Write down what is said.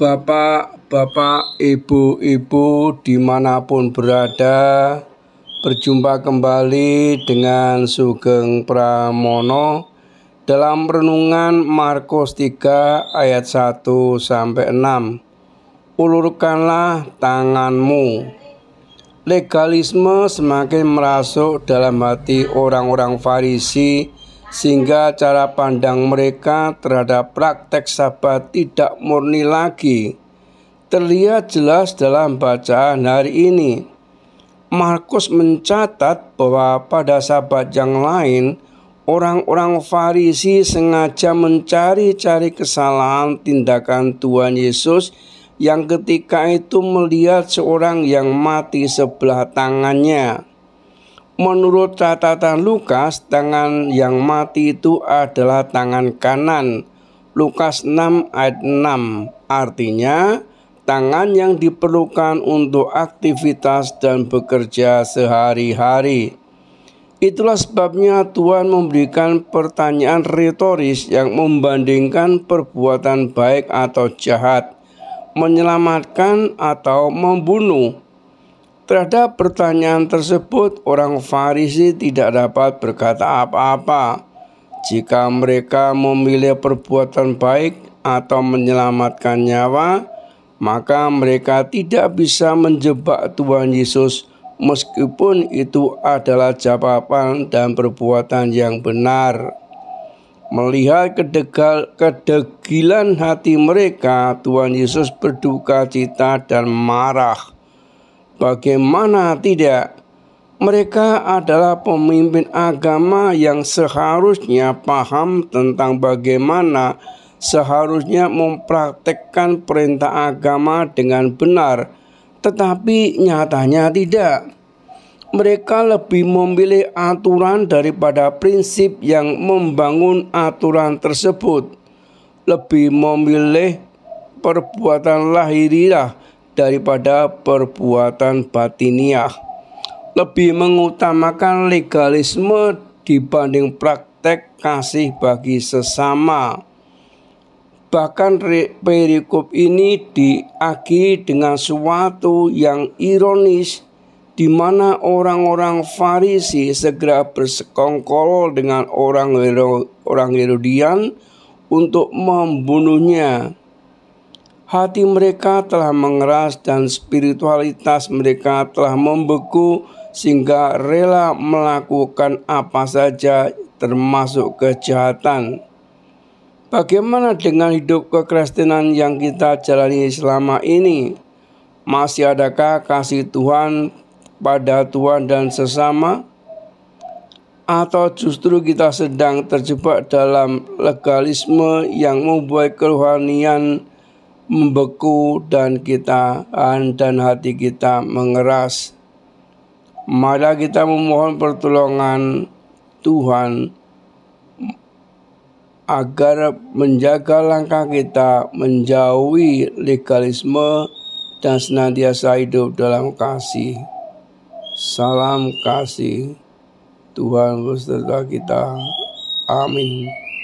Bapak-bapak, ibu-ibu dimanapun berada, berjumpa kembali dengan Sugeng Pramono dalam renungan Markus 3 ayat 1 sampai 6. Ulurkanlah tanganmu. Legalisme semakin merasuk dalam hati orang-orang Farisi sehingga cara pandang mereka terhadap praktek sabat tidak murni lagi. Terlihat jelas dalam bacaan hari ini. Markus mencatat bahwa pada sabat yang lain, orang-orang Farisi sengaja mencari-cari kesalahan tindakan Tuhan Yesus yang ketika itu melihat seorang yang mati sebelah tangannya Menurut catatan Lukas, tangan yang mati itu adalah tangan kanan. Lukas 6 ayat 6. Artinya, tangan yang diperlukan untuk aktivitas dan bekerja sehari-hari. Itulah sebabnya Tuhan memberikan pertanyaan retoris yang membandingkan perbuatan baik atau jahat, menyelamatkan atau membunuh. Terhadap pertanyaan tersebut, orang Farisi tidak dapat berkata apa-apa jika mereka memilih perbuatan baik atau menyelamatkan nyawa, maka mereka tidak bisa menjebak Tuhan Yesus, meskipun itu adalah jawaban dan perbuatan yang benar. Melihat kedegal, kedegilan hati mereka, Tuhan Yesus berduka cita dan marah Bagaimana tidak? Mereka adalah pemimpin agama yang seharusnya paham tentang bagaimana seharusnya mempraktekkan perintah agama dengan benar, tetapi nyatanya tidak. Mereka lebih memilih aturan daripada prinsip yang membangun aturan tersebut, lebih memilih perbuatan lahirilah daripada perbuatan batiniah. Lebih mengutamakan legalisme dibanding praktek kasih bagi sesama. Bahkan perikop ini diakhiri dengan suatu yang ironis di mana orang-orang Farisi segera bersekongkol dengan orang orang Herodian untuk membunuhnya. Hati mereka telah mengeras dan spiritualitas mereka telah membeku sehingga rela melakukan apa saja termasuk kejahatan. Bagaimana dengan hidup kekristenan yang kita jalani selama ini? Masih adakah kasih Tuhan pada Tuhan dan sesama? Atau justru kita sedang terjebak dalam legalisme yang membuat kerohanian membeku dan kita dan hati kita mengeras. Maka kita memohon pertolongan Tuhan agar menjaga langkah kita menjauhi legalisme dan senantiasa hidup dalam kasih. Salam kasih Tuhan beserta kita. Amin.